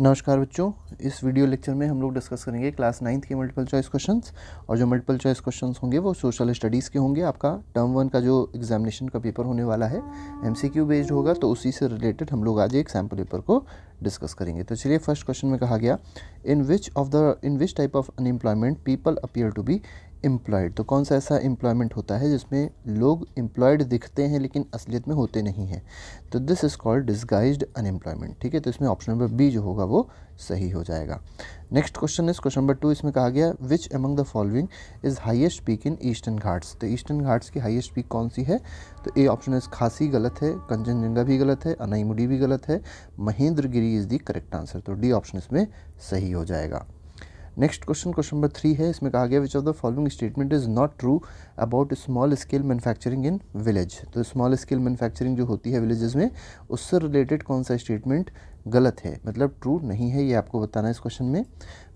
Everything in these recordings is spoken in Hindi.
नमस्कार बच्चों इस वीडियो लेक्चर में हम लोग डिस्कस करेंगे क्लास नाइन्थ के मल्टीपल चॉइस क्वेश्चंस और जो मल्टीपल चॉइस क्वेश्चंस होंगे वो सोशल स्टडीज़ के होंगे आपका टर्म वन का जो एग्जामिनेशन का पेपर होने वाला है एमसीक्यू बेस्ड होगा तो उसी से रिलेटेड हम लोग आज एक सैम्पल पेपर को डिस्कस करेंगे तो चलिए फर्स्ट क्वेश्चन में कहा गया in which of the in which type of unemployment people appear to be employed तो कौन सा ऐसा एम्प्लॉयमेंट होता है जिसमें लोग एम्प्लॉयड दिखते हैं लेकिन असलियत में होते नहीं हैं तो this is called disguise unemployment ठीक है तो इसमें ऑप्शन नंबर बी जो होगा वो सही हो जाएगा next question is question number two इसमें कहा गया which among the following is highest peak in Eastern Ghats तो ईस्टर्न घाट्स की हाइएस्ट पीक कौन सी है तो ए ऑप्शन इज खासी गलत है कंचनजंगा भी गलत है अनाईमुडी भी गलत है Mahendragiri is the correct answer तो डी ऑप्शन इसमें सही हो जाएगा next question question number three है इसमें कहा गया which of the following statement is not true about small scale manufacturing in village तो स्मॉल स्केल मैन्युफैक्चरिंग जो होती है विलेजेस में उससे रिलेटेड कौन सा स्टेटमेंट गलत है मतलब ट्रू नहीं है ये आपको बताना है इस क्वेश्चन में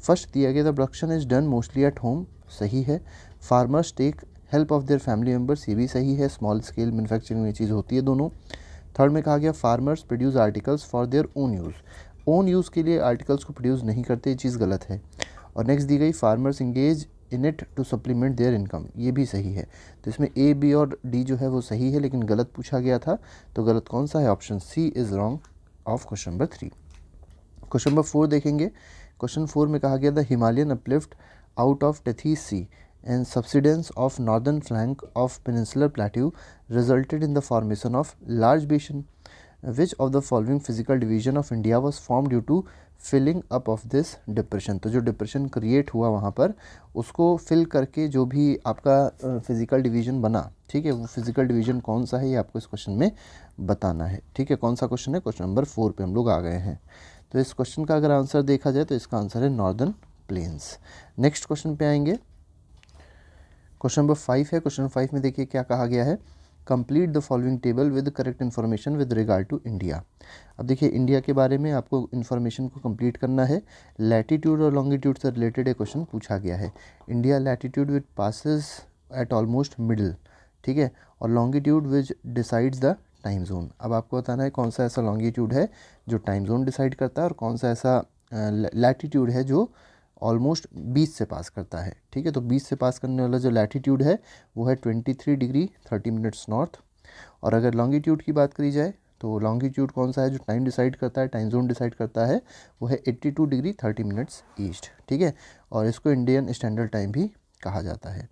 फर्स्ट दिया गया the production is done mostly at home सही है farmers take help of their family members ये भी सही है स्मॉल स्केल मैन्युफैक्चरिंग में चीज़ होती है दोनों थर्ड में कहा गया farmers produce articles for their own use own use के लिए आर्टिकल्स को प्रोड्यूस नहीं करते ये चीज़ गलत है और नेक्स्ट दी गई farmers engage in it to supplement their income ये भी सही है तो इसमें ए बी और डी जो है वो सही है लेकिन गलत पूछा गया था तो गलत कौन सा है option C is wrong of question number three question number four देखेंगे क्वेश्चन फोर में कहा गया the Himalayan uplift out of Tethys sea and subsidence of northern flank of peninsular plateau resulted in the formation of large basin which of the following physical division of India was form due to filling up of this depression तो जो डिप्रेशन क्रिएट हुआ वहाँ पर उसको फिल करके जो भी आपका फिज़िकल डिवीजन बना ठीक है वो फिज़िकल डिवीजन कौन सा है ये आपको इस क्वेश्चन में बताना है ठीक है कौन सा क्वेश्चन है क्वेश्चन नंबर फोर पे हम लोग आ गए हैं तो इस क्वेश्चन का अगर आंसर देखा जाए तो इसका आंसर है नॉर्दर्न प्लेन्स नेक्स्ट क्वेश्चन पे आएंगे क्वेश्चन नंबर फाइव है क्वेश्चन फाइव में देखिए क्या कहा गया है complete the following table with correct information with regard to India अब देखिए इंडिया के बारे में आपको इन्फॉर्मेशन को कंप्लीट करना है लैटीट्यूड और लॉन्गिट्यूड से रिलेटेड एक क्वेश्चन पूछा गया है India latitude which passes at almost middle ठीक है और longitude which decides the time zone अब आपको बताना है कौन सा ऐसा लॉन्गिट्यूड है जो टाइम जोन डिसाइड करता है और कौन सा ऐसा लैटीट्यूड है जो ऑलमोस्ट 20 से पास करता है ठीक है तो 20 से पास करने वाला जो लैटीट्यूड है वो है 23 डिग्री 30 मिनट्स नॉर्थ और अगर लॉन्गीट्यूड की बात करी जाए तो लॉन्गीट्यूड कौन सा है जो टाइम डिसाइड करता है टाइम जोन डिसाइड करता है वो है two degree thirty minutes east ठीक है और इसको इंडियन स्टैंडर्ड टाइम भी कहा जाता है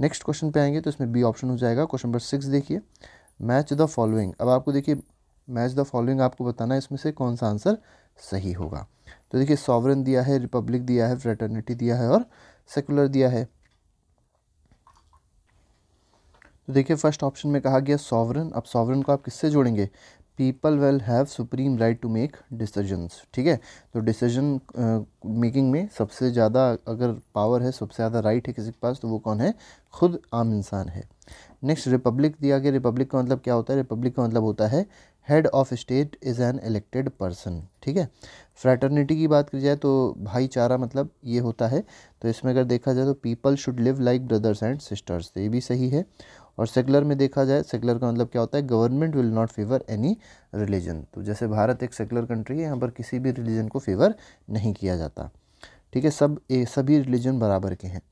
नेक्स्ट क्वेश्चन पे आएंगे तो इसमें बी ऑप्शन हो जाएगा क्वेश्चन नंबर सिक्स देखिए मैच द फॉलोइंग अब आपको देखिए मैच द फॉलोइंग आपको बताना है इसमें से कौन सा आंसर सही होगा तो देखिए सॉवरन दिया है रिपब्लिक दिया है फ्रेटर्निटी दिया है और सेकुलर दिया है तो देखिए फर्स्ट ऑप्शन में कहा गया सॉवरन अब सॉवरन को आप किससे जोड़ेंगे people will have supreme right to make decisions ठीक है तो डिसीजन मेकिंग में सबसे ज़्यादा अगर पावर है सबसे ज़्यादा राइट है किसी के पास तो वो कौन है खुद आम इंसान है नेक्स्ट रिपब्लिक दिया गया रिपब्लिक का मतलब क्या होता है रिपब्लिक का मतलब होता है head of state is an elected person ठीक है फ्रैटर्निटी की बात की जाए तो भाईचारा मतलब ये होता है तो इसमें अगर देखा जाए तो people should live like brothers and sisters तो ये भी सही है और सेकुलर में देखा जाए सेकुलर का मतलब क्या होता है government will not favour any religion तो जैसे भारत एक सेकुलर कंट्री है यहाँ पर किसी भी रिलीजन को फेवर नहीं किया जाता ठीक है सब ए, सभी रिलीजन बराबर के हैं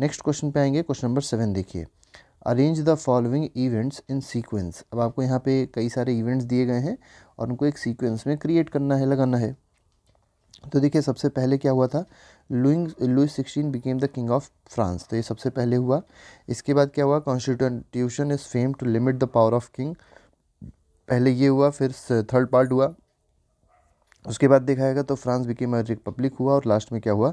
नेक्स्ट क्वेश्चन पे आएंगे क्वेश्चन नंबर सेवन देखिए arrange the following events in sequence अब आपको यहाँ पे कई सारे इवेंट्स दिए गए हैं और उनको एक सीक्वेंस में क्रिएट करना है लगाना है तो देखिए सबसे पहले क्या हुआ था लुइंग Louis sixteen became the king of France तो ये सबसे पहले हुआ इसके बाद क्या हुआ constitution is fame to limit the power of king पहले ये हुआ फिर थर्ड पार्ट हुआ उसके बाद देखा जाएगा तो फ्रांस बिकेम रिपब्लिक हुआ और लास्ट में क्या हुआ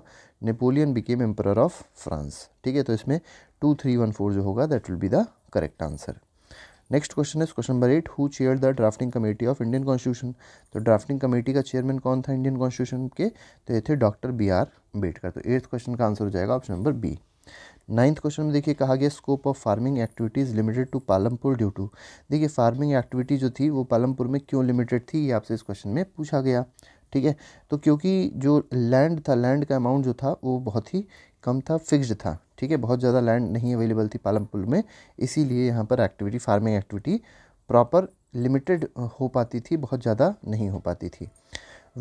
Napoleon became emperor of France ठीक है तो इसमें टू थ्री वन फोर जो होगा that will be the correct answer next question is question number eight who chair the drafting committee of Indian constitution तो ड्राफ्टिंग कमेटी का चेयरमैन कौन था इंडियन कॉन्स्टिट्यूशन के तो ये थे डॉक्टर बी आर अम्बेडकर तो एट्थ क्वेश्चन का आंसर हो जाएगा option number B ninth question में देखिए कहा गया scope of farming activities limited to Palampur due to देखिए फार्मिंग एक्टिविटी जो थी वो पालमपुर में क्यों लिमिटेड थी ये आपसे इस क्वेश्चन में पूछा गया ठीक है तो क्योंकि जो लैंड था लैंड का अमाउंट जो था वो बहुत ही कम था फिक्स्ड था ठीक है बहुत ज़्यादा लैंड नहीं अवेलेबल थी पालमपुर में इसीलिए यहाँ पर activity farming activity proper limited हो पाती थी बहुत ज़्यादा नहीं हो पाती थी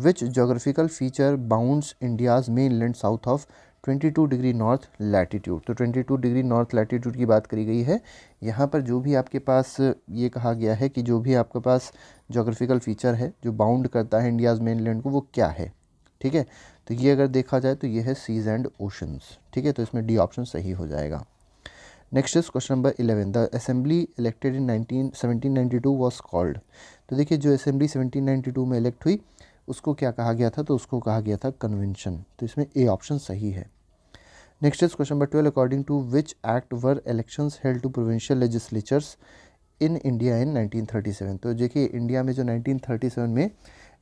which geographical feature bounds India's main land south of 22 degree north latitude तो 22 डिग्री नॉर्थ लैटिट्यूड की बात करी गई है यहाँ पर जो भी आपके पास ये कहा गया है कि जो भी आपके पास जोग्राफिकल फीचर है जो बाउंड करता है इंडियाज़ मेन लैंड को वो क्या है ठीक है तो ये अगर देखा जाए तो ये है सीज एंड ओशंस ठीक है तो इसमें डी ऑप्शन सही हो जाएगा next is question number eleven the assembly elected in nineteen seventeen ninety two was called तो देखिए जो असेंबली सेवनटीन नाइन्टी टू में इलेक्ट हुई उसको क्या कहा गया था तो उसको कहा गया था कन्वेंशन तो इसमें ए ऑप्शन सही है next is question number twelve according to which act were elections held to provincial legislatures in India in 1937 तो देखिए इंडिया में जो 1937 में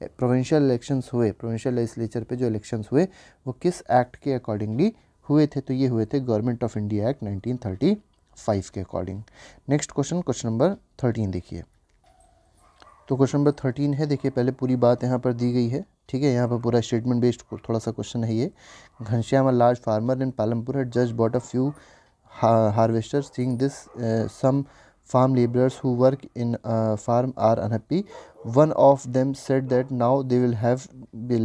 प्रोविंशियल इलेक्शंस हुए प्रोविंशियल लेजिस्लेचर पे जो इलेक्शंस हुए वो किस एक्ट के अकॉर्डिंगली हुए थे तो ये हुए थे गवर्नमेंट ऑफ इंडिया एक्ट 1935 के according next question question number thirteen देखिए तो क्वेश्चन नंबर थर्टीन है देखिए पहले पूरी बात यहाँ पर दी गई है ठीक है यहाँ पर पूरा स्टेटमेंट बेस्ड थोड़ा सा क्वेश्चन है ये Ghanshyam large farmer in Palampur had just bought a few harvester seeing this some farm laborers who work in a farm are unhappy one of them said that now they will have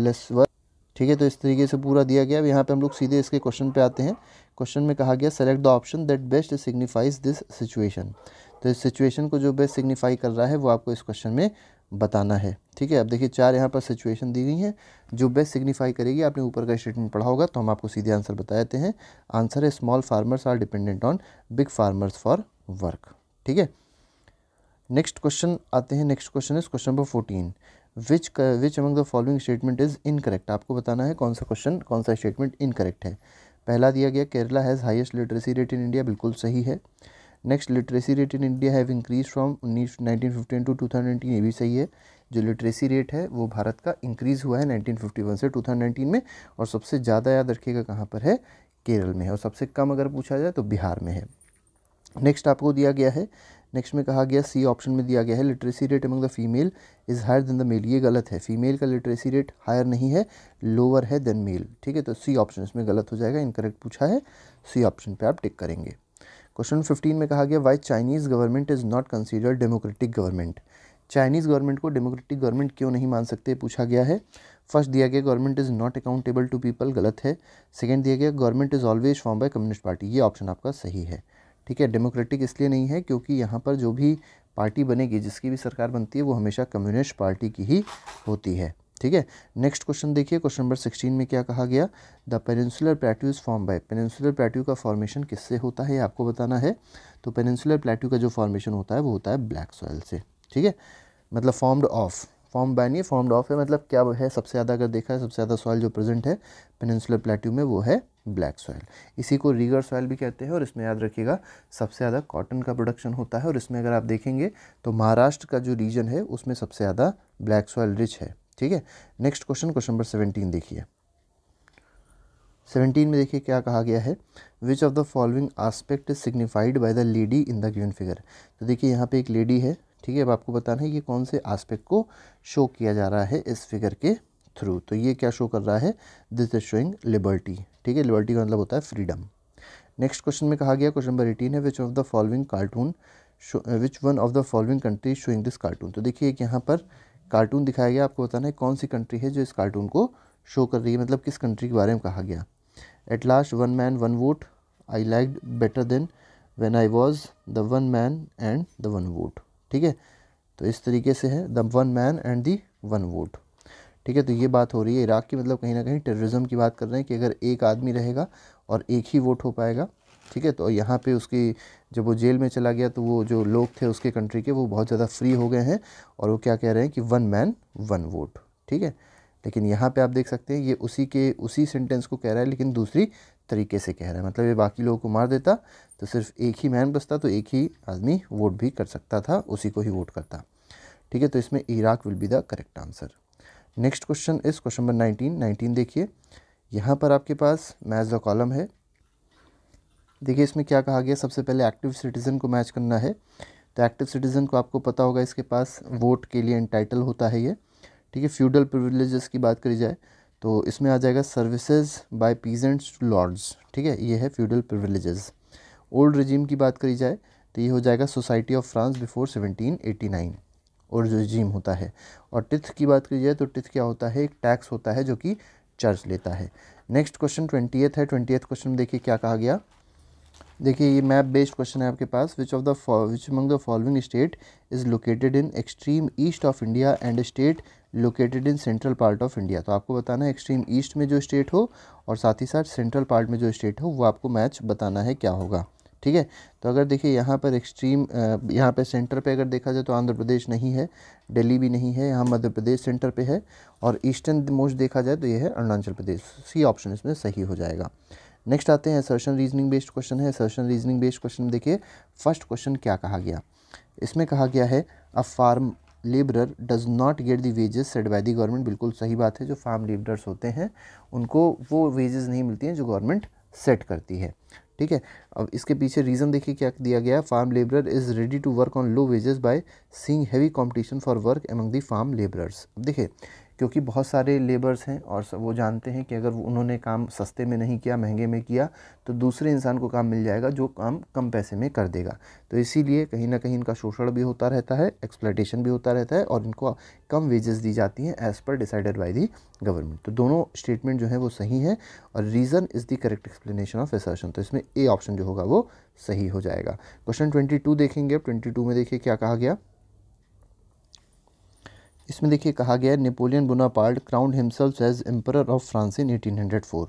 less work ठीक है तो इस तरीके से पूरा दिया गया अब यहाँ पे हम लोग सीधे इसके क्वेश्चन पे आते हैं क्वेश्चन में कहा गया select the option that best signifies this situation तो इस सिचुएशन को जो बेस्ट सिग्निफाई कर रहा है वो आपको इस क्वेश्चन में बताना है ठीक है अब देखिए चार यहाँ पर सिचुएशन दी गई हैं जो बेस्ट सिग्निफाई करेगी आपने ऊपर का स्टेटमेंट पढ़ा होगा तो हम आपको सीधे आंसर बता देते हैं आंसर है small farmers are dependent on big farmers for work ठीक है नेक्स्ट क्वेश्चन आते हैं next question is question number fourteen which which among the following statement is incorrect आपको बताना है कौन सा क्वेश्चन कौन सा स्टेटमेंट इनकरेक्ट है पहला दिया गया Kerala has highest literacy rate in India बिल्कुल सही है next literacy rate in India have increase from उन्नीस nineteen fifty to two thousand nineteen ये भी सही है जो लिटरेसी रेट है वो भारत का इंक्रीज़ हुआ है नाइनटीन फिफ्टी वन से टू थाउजेंड नाइनटीन में और सबसे ज़्यादा याद रखिएगा कहाँ पर है केरल में है और सबसे कम अगर पूछा जाए तो बिहार में है नेक्स्ट आपको दिया गया है नेक्स्ट में कहा गया सी ऑप्शन में दिया गया है literacy rate among the female is higher than the male ये गलत है फीमेल का लिटरेसी रेट हायर नहीं है लोअर है देन मेल ठीक है तो सी ऑप्शन इसमें गलत हो जाएगा इनकरेक्ट पूछा है सी ऑप्शन पे आप टिक करेंगे क्वेश्चन फिफ्टीन में कहा गया why Chinese government is not considered democratic government Chinese government को डेमोक्रेटिक गवर्नमेंट क्यों नहीं मान सकते पूछा गया है फर्स्ट दिया गया government is not accountable to people गलत है सेकेंड दिया गया government is always form by communist party ये ऑप्शन आपका सही है ठीक है डेमोक्रेटिक इसलिए नहीं है क्योंकि यहाँ पर जो भी पार्टी बनेगी जिसकी भी सरकार बनती है वो हमेशा कम्युनिस्ट पार्टी की ही होती है ठीक है नेक्स्ट क्वेश्चन देखिए क्वेश्चन नंबर सिक्सटीन में क्या कहा गया the peninsular plateau is form by peninsular plateau का फॉर्मेशन किससे होता है आपको बताना है तो पेनिनसुलर प्लेट्यू का जो फॉर्मेशन होता है वो होता है ब्लैक सॉयल से ठीक है मतलब फॉर्म्ड ऑफ फॉर्म बाय नहीं फॉर्म्ड ऑफ है मतलब क्या है सबसे ज़्यादा अगर देखा है सबसे ज़्यादा सॉइल जो प्रेजेंट है पेनिनसुलर प्लेट्यू में वो है ब्लैक सॉइल इसी को रीगर सॉइल भी कहते हैं और इसमें याद रखिएगा सबसे ज़्यादा कॉटन का प्रोडक्शन होता है और इसमें अगर आप देखेंगे तो महाराष्ट्र का जो रीजन है उसमें सबसे ज़्यादा ब्लैक सॉइल रिच है ठीक है next question question number seventeen देखिए सेवेंटीन में देखिए क्या कहा गया है which of the following aspect signified by the lady in the given figure तो देखिए यहाँ पे एक लेडी है ठीक है अब आपको बताना है ये कौन से आस्पेक्ट को शो किया जा रहा है इस फिगर के थ्रू तो ये क्या शो कर रहा है दिस इज शोइंग लिबर्टी ठीक है लिबर्टी का मतलब होता है फ्रीडम नेक्स्ट क्वेश्चन में कहा गया क्वेश्चन नंबर एटीन है which of the following cartoon which one of the following country showing this cartoon तो देखिए यहाँ पर कार्टून दिखाया गया आपको बताना है कौन सी कंट्री है जो इस कार्टून को शो कर रही है मतलब किस कंट्री के बारे में कहा गया at last one man one vote I like better than when I was the one man and the one vote ठीक है तो इस तरीके से है the one man and the one vote ठीक है तो ये बात हो रही है इराक़ की मतलब कहीं ना कहीं टेररिज्म की बात कर रहे हैं कि अगर एक आदमी रहेगा और एक ही वोट हो पाएगा ठीक है तो यहाँ पे उसकी जब वो जेल में चला गया तो वो जो लोग थे उसके कंट्री के वो बहुत ज़्यादा फ्री हो गए हैं और वो क्या कह रहे हैं कि वन मैन वन वोट ठीक है लेकिन यहाँ पे आप देख सकते हैं ये उसी के उसी सेंटेंस को कह रहा है लेकिन दूसरी तरीके से कह रहा है मतलब ये बाकी लोगों को मार देता तो सिर्फ एक ही मैन बसता तो एक ही आदमी वोट भी कर सकता था उसी को ही वोट करता ठीक है तो इसमें Iraq will be the correct answer next question इस क्वेश्चन नंबर नाइनटीन नाइनटीन देखिए यहाँ पर आपके पास मैच द कॉलम है देखिए इसमें क्या कहा गया सबसे पहले एक्टिव सिटीज़न को मैच करना है तो एक्टिव सिटीज़न को आपको पता होगा इसके पास वोट के लिए इंटाइटल होता है ये ठीक है फ्यूडल प्रिविलेजेस की बात करी जाए तो इसमें आ जाएगा services by peasants to lords ठीक है ये है फ्यूडल प्रिविलेजेस ओल्ड रजीम की बात करी जाए तो ये हो जाएगा सोसाइटी ऑफ फ्रांस बिफोर 1789 और रजीम होता है और टिथ की बात करी जाए तो टिथ क्या होता है एक टैक्स होता है जो कि चर्च लेता है नेक्स्ट क्वेश्चन ट्वेंटी है ट्वेंटी क्वेश्चन देखिए क्या कहा गया देखिए ये मैप बेस्ड क्वेश्चन है आपके पास which of the which among the following state is located in extreme east of India and state located in central part of India तो आपको बताना है एक्सट्रीम ईस्ट में जो स्टेट हो और साथ ही साथ सेंट्रल पार्ट में जो स्टेट हो वो आपको मैच बताना है क्या होगा ठीक है तो अगर देखिए यहाँ पर एक्सट्रीम यहाँ पे सेंटर पे अगर देखा जाए तो आंध्र प्रदेश नहीं है दिल्ली भी नहीं है यहाँ मध्य प्रदेश सेंटर पे है और ईस्टर्न मोस्ट देखा जाए तो ये है अरुणाचल प्रदेश सी ऑप्शन इसमें सही हो जाएगा नेक्स्ट आते हैं सर्शन रीजनिंग बेस्ड क्वेश्चन है सर्शन रीजनिंग बेस्ड क्वेश्चन देखिए फर्स्ट क्वेश्चन क्या कहा गया इसमें कहा गया है a farm labourer does not get the wages set by the government बिल्कुल सही बात है जो फार्म लेबरर्स होते हैं उनको वो वेजेस नहीं मिलती हैं जो गवर्नमेंट सेट करती है ठीक है अब इसके पीछे रीज़न देखिए क्या दिया गया farm labourer is ready to work on low wages by seeing heavy competition for work among the farm labourers देखिए क्योंकि बहुत सारे लेबर्स हैं और वो जानते हैं कि अगर उन्होंने काम सस्ते में नहीं किया महंगे में किया तो दूसरे इंसान को काम मिल जाएगा जो काम कम पैसे में कर देगा तो इसीलिए कहीं ना कहीं इनका शोषण भी होता रहता है एक्सप्लाइटेशन भी होता रहता है और इनको कम वेजेस दी जाती हैं as per decided by the government तो दोनों स्टेटमेंट जो है वो सही है और reason is the correct explanation of assertion तो इसमें ए ऑप्शन जो होगा वो सही हो जाएगा क्वेश्चन ट्वेंटी टू देखेंगे अब ट्वेंटी टू में देखिए क्या कहा गया इसमें देखिए कहा गया है Napoleon Bonaparte crowned himself as emperor of France in 1804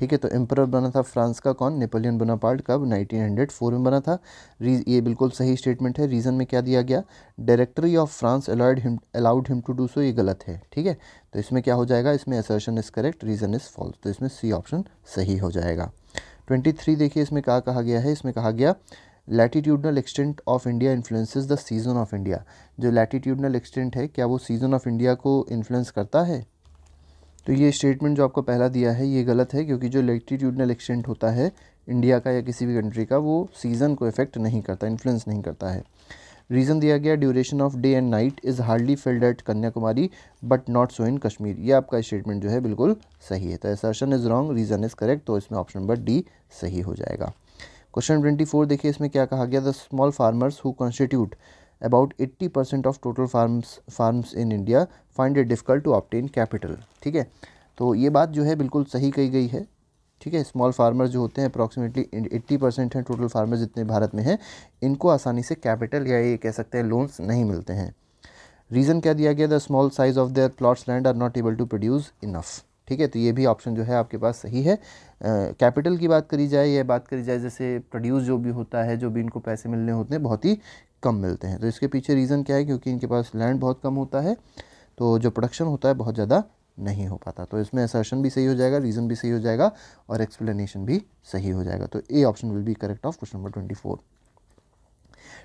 ठीक है तो एम्पर बना था फ्रांस का कौन नेपोलियन बोनापार्ट कब 1904 में बना था ये बिल्कुल सही स्टेटमेंट है रीज़न में क्या दिया गया directory of France allowed him allowed him to do so ये गलत है ठीक है तो इसमें क्या हो जाएगा इसमें assertion is correct reason is false तो इसमें सी ऑप्शन सही हो जाएगा ट्वेंटी थ्री देखिए इसमें क्या कहा गया है इसमें कहा गया latitudinal extent of India influences the season of India जो लैटीट्यूडनल एक्सटेंट है क्या वो सीज़न ऑफ इंडिया को इन्फ्लुएंस करता है तो ये स्टेटमेंट जो आपको पहला दिया है ये गलत है क्योंकि जो लैटीट्यूडनल एक्सटेंट होता है इंडिया का या किसी भी कंट्री का वो सीज़न को इफेक्ट नहीं करता इन्फ्लुएंस नहीं करता है रीज़न दिया गया duration of day and night is hardly felt at Kanyakumari but not so in Kashmir ये आपका स्टेटमेंट जो है बिल्कुल सही है तो assertion is wrong reason is correct तो इसमें ऑप्शन नंबर डी सही हो जाएगा क्वेश्चन ट्वेंटी फोर देखिए इसमें क्या कहा गया the small farmers who constitute about eighty percent of total farms farms in India find it difficult to obtain capital ठीक है तो ये बात जो है बिल्कुल सही कही गई है ठीक है स्मॉल फार्मर्स जो होते हैं अप्रॉक्सीमेटली एट्टी परसेंट हैं टोटल फार्मर्स जितने भारत में हैं इनको आसानी से कैपिटल या ये कह सकते हैं लोन्स नहीं मिलते हैं रीज़न क्या दिया गया the small size of their plots land are not able to produce enough ठीक है तो ये भी ऑप्शन जो है आपके पास सही है कैपिटल की बात करी जाए या बात करी जाए जैसे प्रोड्यूस जो भी होता है जो भी इनको पैसे मिलने होते हैं बहुत ही कम मिलते हैं तो इसके पीछे रीज़न क्या है क्योंकि इनके पास लैंड बहुत कम होता है तो जो प्रोडक्शन होता है बहुत ज़्यादा नहीं हो पाता तो इसमें असर्शन भी सही हो जाएगा रीज़न भी सही हो जाएगा और एक्सप्लेनेशन भी सही हो जाएगा तो A option will be correct of question number twenty four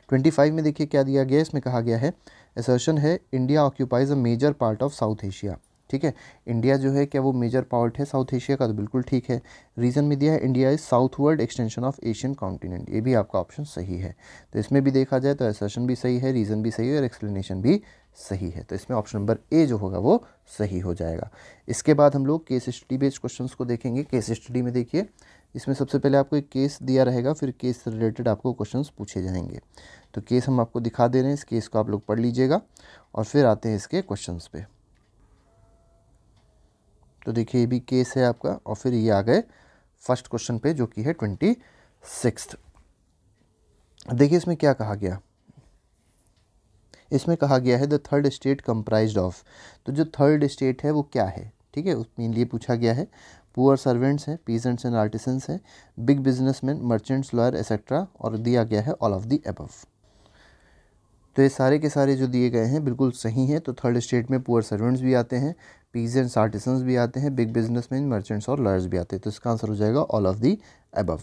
twenty five में देखिए क्या दिया गया इसमें कहा गया है असर्शन है India occupies a major part of South Asia ठीक है इंडिया जो है क्या वो मेजर पार्ट है साउथ एशिया का तो बिल्कुल ठीक है रीज़न में दिया है India is southward extension of Asian continent ये भी आपका ऑप्शन सही है तो इसमें भी देखा जाए तो एसेशन भी सही है रीज़न भी सही है और एक्सप्लेनेशन भी सही है तो इसमें ऑप्शन नंबर ए जो होगा वो सही हो जाएगा इसके बाद हम लोग केस स्टडी बेस्ड क्वेश्चन को देखेंगे केस स्टडी में देखिए इसमें सबसे पहले आपको एक केस दिया रहेगा फिर केस से रिलेटेड आपको क्वेश्चन पूछे जाएंगे तो केस हम आपको दिखा दे रहे हैं इस केस को आप लोग पढ़ लीजिएगा और फिर आते हैं इसके क्वेश्चन पे तो देखिए ये भी केस है आपका और फिर ये आ गए फर्स्ट क्वेश्चन पे जो कि है ट्वेंटी सिक्स देखिए इसमें क्या कहा गया इसमें कहा गया है the third state comprise of तो जो थर्ड स्टेट है वो क्या है ठीक है मेनली पूछा गया है पुअर सर्वेंट्स हैं पीजेंट्स एंड आर्टिसंस हैं big businessman merchants lawyer etcetera और दिया गया है ऑल ऑफ दी एबव तो ये सारे के सारे जो दिए गए हैं बिल्कुल सही हैं तो थर्ड स्टेट में पुअर सर्वेंट्स भी आते हैं पीजेंट्स आर्टिसंस भी आते हैं बिग बिजनेसमैन मर्चेंट्स और लॉयर्स भी आते हैं तो इसका आंसर हो जाएगा all of the above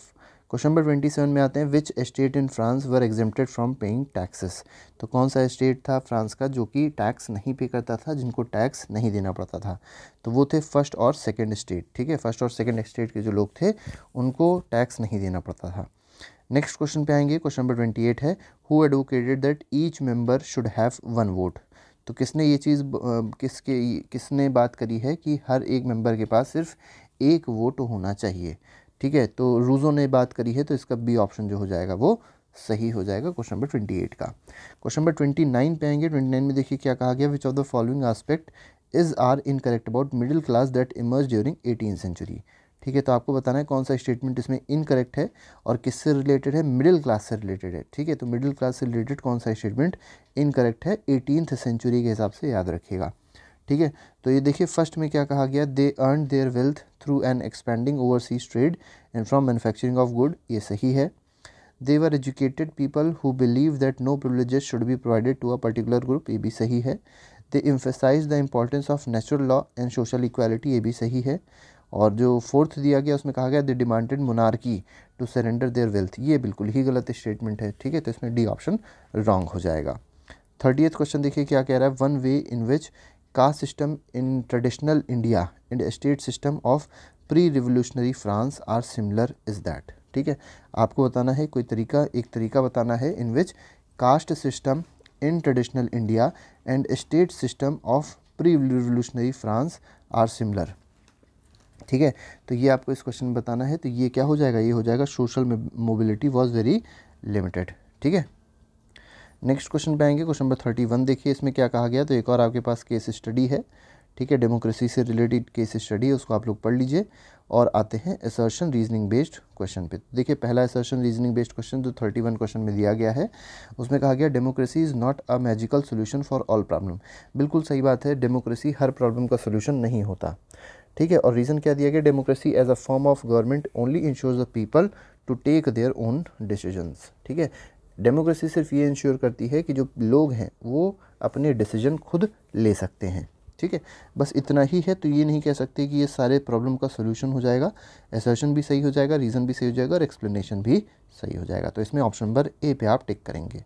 question number twenty seven में आते हैं which state in France were exempted from paying taxes तो कौन सा स्टेट था फ्रांस का जो कि टैक्स नहीं पे करता था जिनको टैक्स नहीं देना पड़ता था तो वो थे फर्स्ट और सेकेंड स्टेट ठीक है फर्स्ट और सेकेंड स्टेट के जो लोग थे उनको टैक्स नहीं देना पड़ता था नेक्स्ट क्वेश्चन पे आएंगे क्वेश्चन नंबर ट्वेंटी एट है who advocated that each member should have one vote तो किसने ये चीज़ किसके किसने बात करी है कि हर एक मेंबर के पास सिर्फ एक वोट होना चाहिए ठीक है तो रूजो ने बात करी है तो इसका बी ऑप्शन जो हो जाएगा वो सही हो जाएगा क्वेश्चन नंबर ट्वेंटी एट का क्वेश्चन नंबर ट्वेंटी नाइन पे आएंगे ट्वेंटी नाइन में देखिए क्या कहा गया which of the following aspect is are incorrect about middle class that emerge during eighteen century ठीक है तो आपको बताना है कौन सा स्टेटमेंट इसमें इनकरेक्ट है और किससे रिलेटेड है मिडिल क्लास से रिलेटेड है ठीक है तो मिडिल क्लास से रिलेटेड कौन सा स्टेटमेंट इनकरेक्ट है एटीनथ सेंचुरी के हिसाब से याद रखिएगा ठीक है तो ये देखिए फर्स्ट में क्या कहा गया they earn their wealth through an expanding overseas trade and from manufacturing of good ये सही है they were educated people who believe that no privileges should be provided to a particular group ये भी सही है they emphasize the importance of natural law and social equality ये भी सही है और जो फोर्थ दिया गया उसमें कहा गया they demanded monarchy to surrender their wealth ये बिल्कुल ही गलत स्टेटमेंट है ठीक है तो इसमें डी ऑप्शन रॉन्ग हो जाएगा थर्टी क्वेश्चन देखिए क्या कह रहा है one way in which caste system in traditional India and state system of pre revolutionary France are similar is that ठीक है आपको बताना है कोई तरीका एक तरीका बताना है in which caste system in traditional India and state system of pre revolutionary France are similar ठीक है तो ये आपको इस क्वेश्चन में बताना है तो ये क्या हो जाएगा ये हो जाएगा social mobility was very limited ठीक है नेक्स्ट क्वेश्चन पे आएंगे क्वेश्चन नंबर थर्टी वन देखिए इसमें क्या कहा गया तो एक और आपके पास केस स्टडी है ठीक है डेमोक्रेसी से रिलेटेड केस स्टडी है उसको आप लोग पढ़ लीजिए और आते हैं एसर्शन रीजनिंग बेस्ड क्वेश्चन पे तो देखिए पहला एसर्शन रीजनिंग बेस्ड क्वेश्चन जो थर्टी वन क्वेश्चन में दिया गया है उसमें कहा गया democracy is not a magical solution for all problem बिल्कुल सही बात है डेमोक्रेसी हर प्रॉब्लम का सोल्यूशन नहीं होता ठीक है और रीज़न क्या दिया गया democracy as a form of government only ensures the people to take their own decisions ठीक है डेमोक्रेसी सिर्फ ये इंश्योर करती है कि जो लोग हैं वो अपने डिसीजन खुद ले सकते हैं ठीक है बस इतना ही है तो ये नहीं कह सकते कि ये सारे प्रॉब्लम का सोल्यूशन हो जाएगा एसर्शन भी सही हो जाएगा रीज़न भी सही हो जाएगा और एक्सप्लेनेशन भी सही हो जाएगा तो इसमें ऑप्शन नंबर ए पे आप टिक करेंगे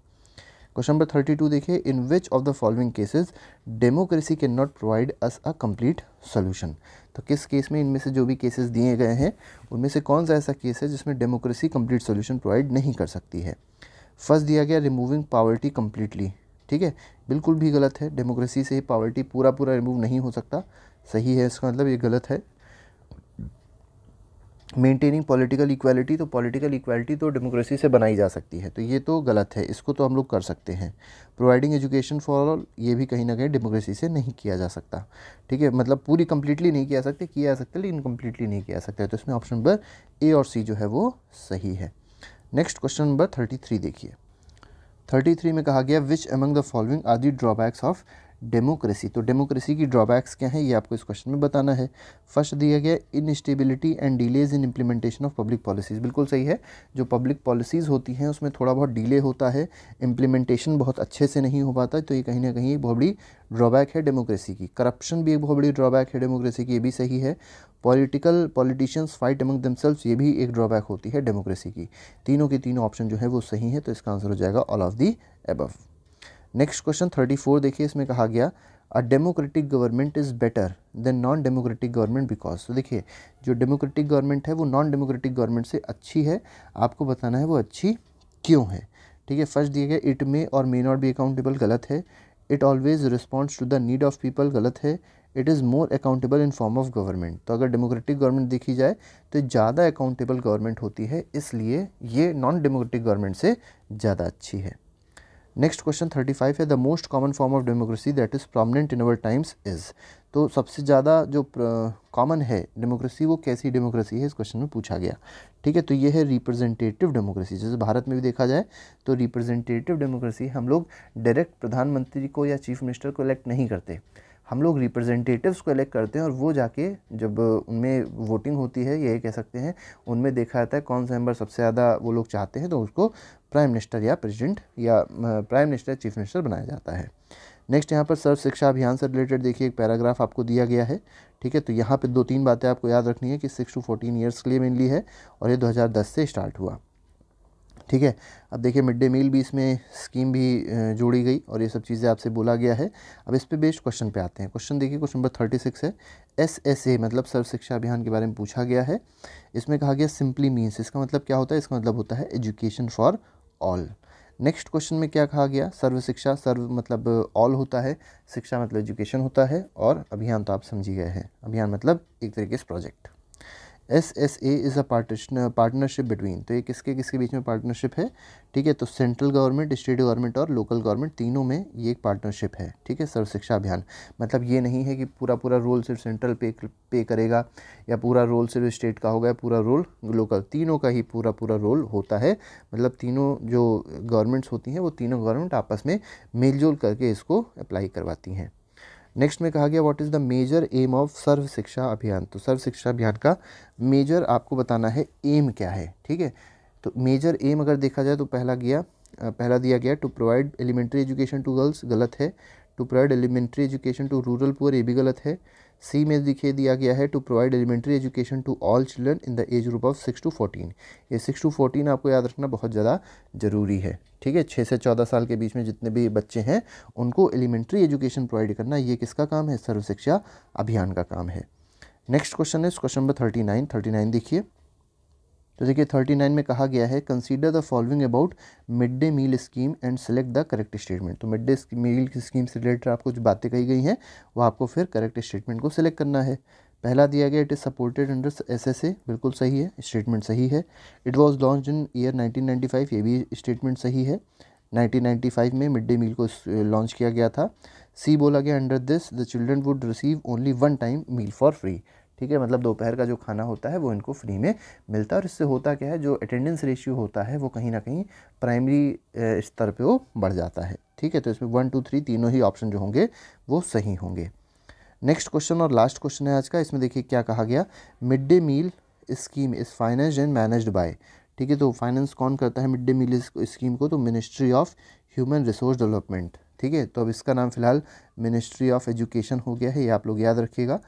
क्वेश्चन नंबर थर्टी टू देखिए in which of the following cases democracy can not provide us a complete solution तो किस केस में इनमें से जो भी केसेस दिए गए हैं उनमें से कौन सा ऐसा केस है जिसमें डेमोक्रेसी कंप्लीट सोल्यूशन प्रोवाइड नहीं कर सकती है फर्स्ट दिया गया रिमूविंग पावर्टी कम्प्लीटली ठीक है बिल्कुल भी गलत है डेमोक्रेसी से ही पावर्टी पूरा पूरा रिमूव नहीं हो सकता सही है इसका मतलब ये गलत है मेंटेनिंग पॉलिटिकल इक्वालिटी तो पॉलिटिकल इक्वालिटी तो डेमोक्रेसी से बनाई जा सकती है तो ये तो गलत है इसको तो हम लोग कर सकते हैं प्रोवाइडिंग एजुकेशन फॉर ऑल ये भी कहीं ना कहीं डेमोक्रेसी से नहीं किया जा सकता ठीक है मतलब पूरी कम्प्लीटली नहीं किया सकते किया जा सकता लेकिन कम्प्लीटली नहीं किया जा सकता तो इसमें ऑप्शन नंबर ए और सी जो है वो सही है next question number thirty three देखिए थर्टी थ्री में कहा गया which among the following are the drawbacks of democracy तो डेमोक्रेसी की ड्रॉबैक्स क्या है ये आपको इस क्वेश्चन में बताना है फर्स्ट दिया गया instability and delays in implementation of public policies बिल्कुल सही है जो पब्लिक पॉलिसीज़ होती हैं उसमें थोड़ा बहुत डिले होता है इम्प्लीमेंटेशन बहुत अच्छे से नहीं हो पाता तो ये कहीं ना कहीं एक बहुत बड़ी ड्रॉबैक है डेमोक्रेसी की करप्शन भी एक बहुत बड़ी ड्रॉबैक है डेमोक्रेसी की ये भी सही है political politicians fight among themselves ये भी एक ड्रॉबैक होती है डेमोक्रेसी की तीनों के तीनों ऑप्शन जो है वो सही है तो इसका आंसर हो जाएगा all of the above next question thirty four देखिए इसमें कहा गया a democratic government is better than non democratic government because तो देखिए जो डेमोक्रेटिक गवर्नमेंट है वो नॉन डेमोक्रेटिक गवर्नमेंट से अच्छी है आपको बताना है वो अच्छी क्यों है ठीक है फर्स्ट दिया गया इट मे और मे नॉट बी अकाउंटेबल गलत है it always response to the need of people गलत है it is more accountable in form of government तो अगर डेमोक्रेटिक गवर्नमेंट देखी जाए तो ज़्यादा अकाउंटेबल गवर्नमेंट होती है इसलिए ये नॉन डेमोक्रेटिक गवर्नमेंट से ज़्यादा अच्छी है नेक्स्ट क्वेश्चन थर्टी फाइव है the most common form of democracy that is prominent in our times is तो सबसे ज़्यादा जो कॉमन है डेमोक्रेसी वो कैसी डेमोक्रेसी है इस क्वेश्चन में पूछा गया ठीक है तो ये है रिप्रेजेंटेटिव डेमोक्रेसी जैसे भारत में भी देखा जाए तो रिप्रेजेंटेटिव डेमोक्रेसी हम लोग डायरेक्ट प्रधानमंत्री को या चीफ मिनिस्टर को इलेक्ट नहीं करते हम लोग रिप्रेजेंटेटिव्स को इलेक्ट करते हैं और वो जाके जब उनमें वोटिंग होती है ये कह सकते हैं उनमें देखा जाता है कौन सा मेंबर सबसे ज़्यादा वो लोग चाहते हैं तो उसको प्राइम मिनिस्टर या प्रेसिडेंट या प्राइम मिनिस्टर चीफ मिनिस्टर बनाया जाता है नेक्स्ट यहाँ पर सर्व शिक्षा अभियान से रिलेटेड देखिए एक पैराग्राफ आपको दिया गया है ठीक है तो यहाँ पर दो तीन बातें आपको याद रखनी है कि सिक्स टू फोर्टीन ईयर्स के लिए मेनली है और ये दो से स्टार्ट हुआ ठीक है अब देखिए मिड डे मील भी इसमें स्कीम भी जोड़ी गई और ये सब चीज़ें आपसे बोला गया है अब इस पर बेस्ड क्वेश्चन पे आते हैं क्वेश्चन देखिए क्वेश्चन नंबर थर्टी सिक्स है एस एस ए मतलब सर्व शिक्षा अभियान के बारे में पूछा गया है इसमें कहा गया सिंपली मीन्स इसका मतलब क्या होता है इसका मतलब होता है education for all next question में क्या कहा गया सर्व शिक्षा सर्व मतलब ऑल होता है शिक्षा मतलब एजुकेशन होता है और अभियान तो आप समझी गए हैं अभियान मतलब एक तरीके से project S S A is a partnership between तो ये किसके किसके बीच में पार्टनरशिप है ठीक है तो सेंट्रल गवर्नमेंट स्टेट गवर्नमेंट और लोकल गवर्नमेंट तीनों में ये एक पार्टनरशिप है ठीक है सर्व शिक्षा अभियान मतलब ये नहीं है कि पूरा पूरा रोल सिर्फ सेंट्रल पे पे करेगा या पूरा रोल सिर्फ स्टेट का होगा या पूरा रोल लोकल तीनों का ही पूरा पूरा रोल होता है मतलब तीनों जो गवर्नमेंट्स होती हैं वो तीनों गवर्नमेंट आपस में मेलजोल करके इसको अप्लाई करवाती हैं नेक्स्ट में कहा गया what is the major aim of Sarva Shiksha Abhiyan तो सर्व शिक्षा अभियान का मेजर आपको बताना है एम क्या है ठीक है तो मेजर एम अगर देखा जाए तो पहला गया पहला दिया गया to provide elementary education to girls गलत है to provide elementary education to rural poor ये भी गलत है सी में दिखे दिया गया है to provide elementary education to all children in the age group of six to fourteen ये सिक्स टू फोर्टीन आपको याद रखना बहुत ज़्यादा ज़रूरी है ठीक है छः से चौदह साल के बीच में जितने भी बच्चे हैं उनको एलिमेंट्री एजुकेशन प्रोवाइड करना ये किसका काम है सर्वशिक्षा अभियान का काम है नेक्स्ट क्वेश्चन है question number thirty nine thirty nine देखिए तो देखिए थर्टी नाइन में कहा गया है consider the following about mid day meal scheme and select the correct statement तो मिड डे मील स्कीम से रिलेटेड आपको जो बातें कही गई हैं वो आपको फिर करेक्ट स्टेटमेंट को सिलेक्ट करना है पहला दिया गया it is supported under S S A बिल्कुल सही है स्टेटमेंट सही है it was launch in year 1995 ये भी स्टेटमेंट सही है 1995 में मिड डे मील को लॉन्च किया गया था सी बोला गया under this the children would receive only one time meal for free ठीक है मतलब दोपहर का जो खाना होता है वो इनको फ्री में मिलता है और इससे होता क्या है जो अटेंडेंस रेशियो होता है वो कहीं ना कहीं प्राइमरी स्तर पर वो बढ़ जाता है ठीक है तो इसमें वन टू थ्री तीनों ही ऑप्शन जो होंगे वो सही होंगे नेक्स्ट क्वेश्चन और लास्ट क्वेश्चन है आज का इसमें देखिए क्या कहा गया mid day meal scheme is finance and managed by ठीक है तो फाइनेंस कौन करता है मिड डे मील स्कीम को तो ministry of human resource development ठीक है तो अब इसका नाम फिलहाल मिनिस्ट्री ऑफ एजुकेशन हो गया है ये आप लोग याद रखिएगा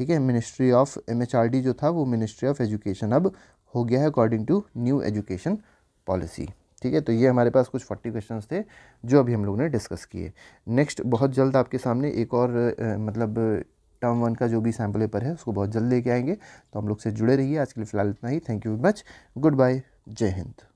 ठीक है मिनिस्ट्री ऑफ एम जो था वो मिनिस्ट्री ऑफ एजुकेशन अब हो गया है according to new education policy ठीक है तो ये हमारे पास कुछ फोर्टी क्वेश्चंस थे जो अभी हम लोगों ने डिस्कस किए नेक्स्ट बहुत जल्द आपके सामने एक और आ, मतलब टर्म वन का जो भी सैम्पल पेपर है उसको बहुत जल्द लेके आएंगे तो हम लोग से जुड़े रहिए आज के लिए फ़िलहाल इतना ही thank you very much good bye जय हिंद